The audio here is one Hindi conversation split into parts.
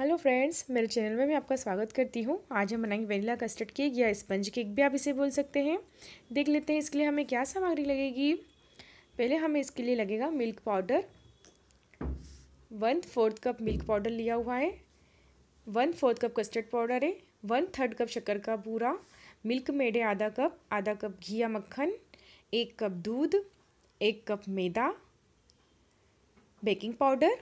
हेलो फ्रेंड्स मेरे चैनल में मैं आपका स्वागत करती हूँ आज हम बनाएंगे वेनिला कस्टर्ड केक या स्पंज केक भी आप इसे बोल सकते हैं देख लेते हैं इसके लिए हमें क्या सामग्री लगेगी पहले हमें इसके लिए लगेगा milk powder one fourth cup milk powder लिया हुआ है one fourth cup custard powder है वन थर्ड कप शक्कर का पूरा मिल्क मेड है आधा कप आधा कप घी या मक्खन एक कप दूध एक कप मैदा बेकिंग पाउडर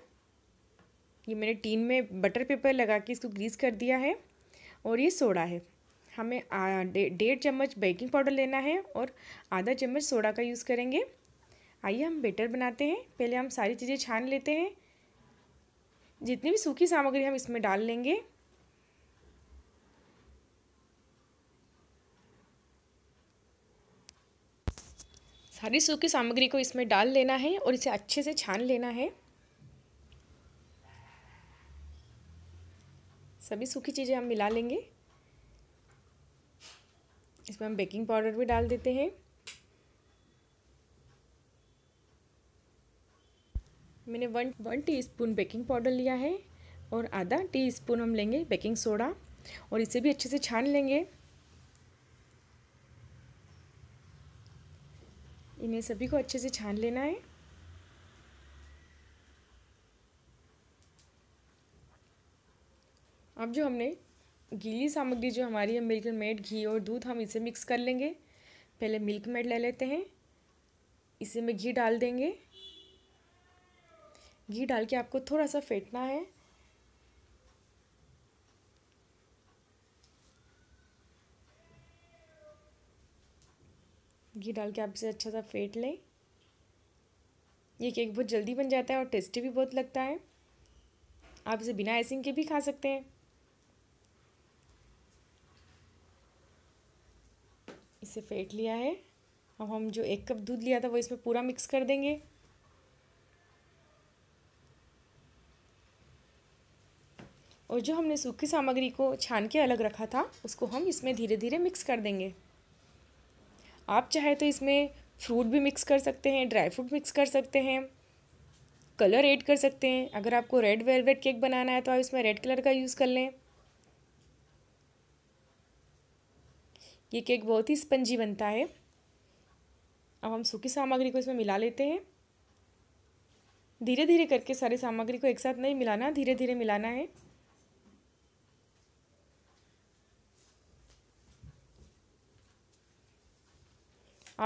ये मैंने टीन में बटर पेपर लगा के इसको ग्रीस कर दिया है और ये सोडा है हमें डेढ़ चम्मच बेकिंग पाउडर लेना है और आधा चम्मच सोडा का यूज़ करेंगे आइए हम बेटर बनाते हैं पहले हम सारी चीज़ें छान लेते हैं जितनी भी सूखी सामग्री हम इसमें डाल लेंगे सारी सूखी सामग्री को इसमें डाल लेना है और इसे अच्छे से छान लेना है सभी सूखी चीज़ें हम मिला लेंगे इसमें हम बेकिंग पाउडर भी डाल देते हैं मैंने one one teaspoon baking powder लिया है और आधा टी स्पून हम लेंगे बेकिंग सोडा और इसे भी अच्छे से छान लेंगे इन्हें सभी को अच्छे से छान लेना है अब जो हमने गीली सामग्री जो हमारी है मिल्क मेड घी और दूध हम इसे मिक्स कर लेंगे पहले मिल्क मेड ले लेते हैं इसे में घी डाल देंगे घी डाल के आपको थोड़ा सा फेंटना है घी डाल के आप इसे अच्छा सा फेंट लें ये केक बहुत जल्दी बन जाता है और टेस्टी भी बहुत लगता है आप इसे बिना आइसिंग के भी खा सकते हैं से फेंट लिया है अब हम जो एक कप दूध लिया था वो इसमें पूरा मिक्स कर देंगे और जो हमने सूखी सामग्री को छान के अलग रखा था उसको हम इसमें धीरे धीरे मिक्स कर देंगे आप चाहे तो इसमें फ्रूट भी मिक्स कर सकते हैं ड्राई फ्रूट मिक्स कर सकते हैं कलर ऐड कर सकते हैं अगर आपको रेड वेलवेट केक बनाना है तो आप इसमें रेड कलर का यूज़ कर लें ये केक बहुत ही स्पंजी बनता है अब हम सूखी सामग्री को इसमें मिला लेते हैं धीरे धीरे करके सारी सामग्री को एक साथ नहीं मिलाना धीरे धीरे मिलाना है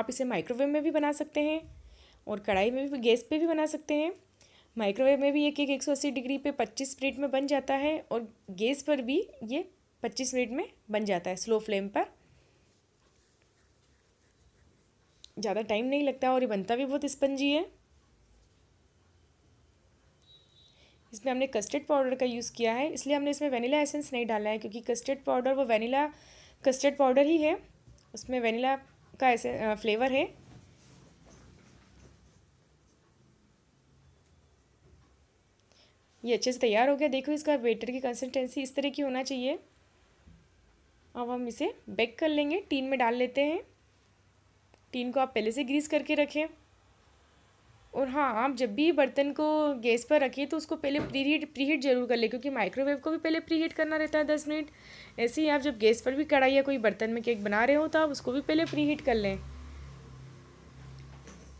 आप इसे माइक्रोवेव में भी बना सकते हैं और कढ़ाई में भी गैस पे भी बना सकते हैं माइक्रोवेव में भी ये केक एक सौ अस्सी डिग्री पे पच्चीस मिनट में बन जाता है और गैस पर भी ये पच्चीस मिनट में बन जाता है स्लो फ्लेम पर ज़्यादा टाइम नहीं लगता और ये बनता भी बहुत स्पंजी है इसमें हमने कस्टर्ड पाउडर का यूज़ किया है इसलिए हमने इसमें वनीला एसेंस नहीं डाला है क्योंकि कस्टर्ड पाउडर वो वनीला कस्टर्ड पाउडर ही है उसमें वनीला का ऐसे फ्लेवर है ये अच्छे से तैयार हो गया देखो इसका बेटर की कंसिस्टेंसी इस तरह की होना चाहिए अब हम इसे बेक कर लेंगे टीन में डाल लेते हैं टीन को आप पहले से ग्रीस करके रखें और हाँ आप जब भी बर्तन को गैस पर रखें तो उसको पहले प्री हीट प्री हीट जरूर कर लें क्योंकि माइक्रोवेव को भी पहले प्री हीट करना रहता है दस मिनट ऐसे ही आप जब गैस पर भी कढ़ाई या कोई बर्तन में केक बना रहे हो तो आप उसको भी पहले प्री हीट कर लें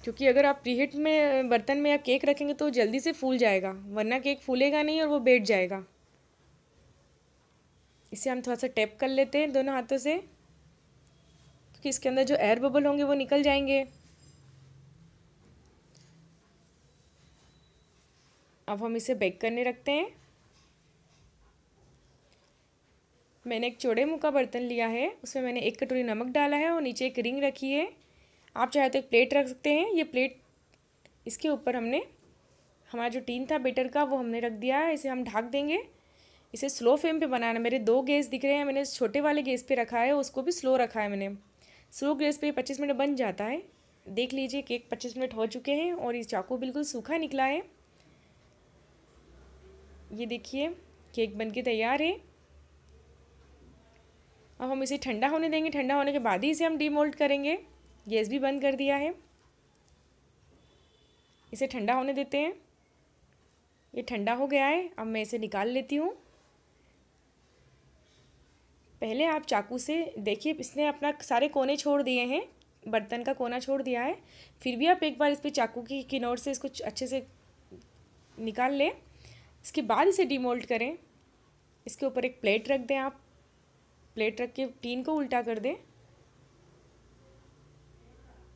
क्योंकि अगर आप प्री हीट में बर्तन में या केक रखेंगे तो जल्दी से फूल जाएगा वरना केक फूलेगा नहीं और वो बैठ जाएगा इसे हम थोड़ा सा टैप कर लेते हैं दोनों हाथों से कि इसके अंदर जो एयर बबल होंगे वो निकल जाएंगे अब हम इसे बेक करने रखते हैं मैंने एक चौड़े मुँह का बर्तन लिया है उसमें मैंने एक कटोरी नमक डाला है और नीचे एक रिंग रखी है आप चाहे तो एक प्लेट रख सकते हैं ये प्लेट इसके ऊपर हमने हमारा जो टीन था बेटर का वो हमने रख दिया है इसे हम ढाक देंगे इसे स्लो फ्लेम पे बनाना मेरे दो गैस दिख रहे हैं मैंने छोटे वाले गैस पे रखा है उसको भी स्लो रखा है मैंने स्लो गैस पे पच्चीस मिनट बन जाता है देख लीजिए केक पच्चीस मिनट हो चुके हैं और ये चाकू बिल्कुल सूखा निकला है ये देखिए केक बन के तैयार है अब हम इसे ठंडा होने देंगे ठंडा होने के बाद ही इसे हम डीमोल्ट करेंगे गैस भी बंद कर दिया है इसे ठंडा होने देते हैं ये ठंडा हो गया है अब मैं इसे निकाल लेती हूँ पहले आप चाकू से देखिए इसने अपना सारे कोने छोड़ दिए हैं बर्तन का कोना छोड़ दिया है फिर भी आप एक बार इस पर चाकू की किनौर से इसको अच्छे से निकाल लें इसके बाद इसे डिमोल्ट करें इसके ऊपर एक प्लेट रख दें आप प्लेट रख के टीन को उल्टा कर दें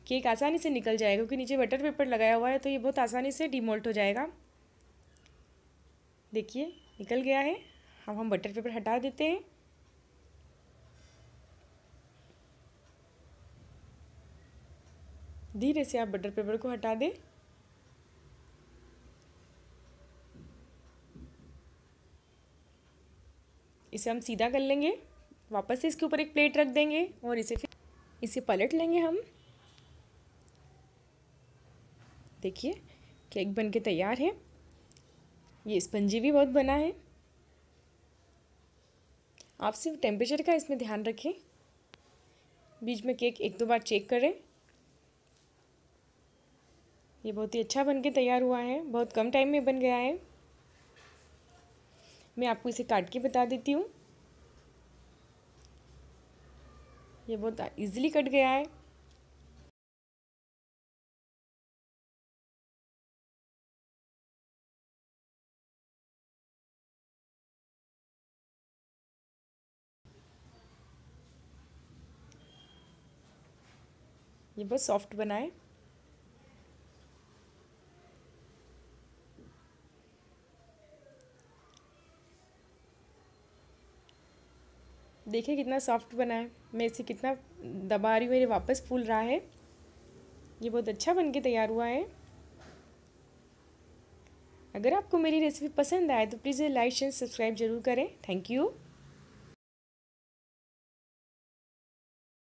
केक आसानी से निकल जाएगा क्योंकि नीचे बटर पेपर लगाया हुआ है तो ये बहुत आसानी से डिमोल्ट हो जाएगा देखिए निकल गया है अब हम बटर पेपर हटा देते हैं धीरे से आप बटर पेपर को हटा दें इसे हम सीधा कर लेंगे वापस से इसके ऊपर एक प्लेट रख देंगे और इसे फिर इसे पलट लेंगे हम देखिए केक बन के तैयार है ये स्पंजी भी बहुत बना है आप सिर्फ टेम्परेचर का इसमें ध्यान रखें बीच में केक एक दो बार चेक करें ये बहुत ही अच्छा बन के तैयार हुआ है बहुत कम टाइम में बन गया है मैं आपको इसे काट के बता देती हूँ ये बहुत इजीली कट गया है ये बहुत सॉफ्ट बना है देखिए कितना सॉफ्ट बना है मैं इसे कितना दबा रही हूँ मेरे वापस फूल रहा है ये बहुत अच्छा बन के तैयार हुआ है अगर आपको मेरी रेसिपी पसंद आए तो प्लीज़ लाइक शेयर सब्सक्राइब जरूर करें थैंक यू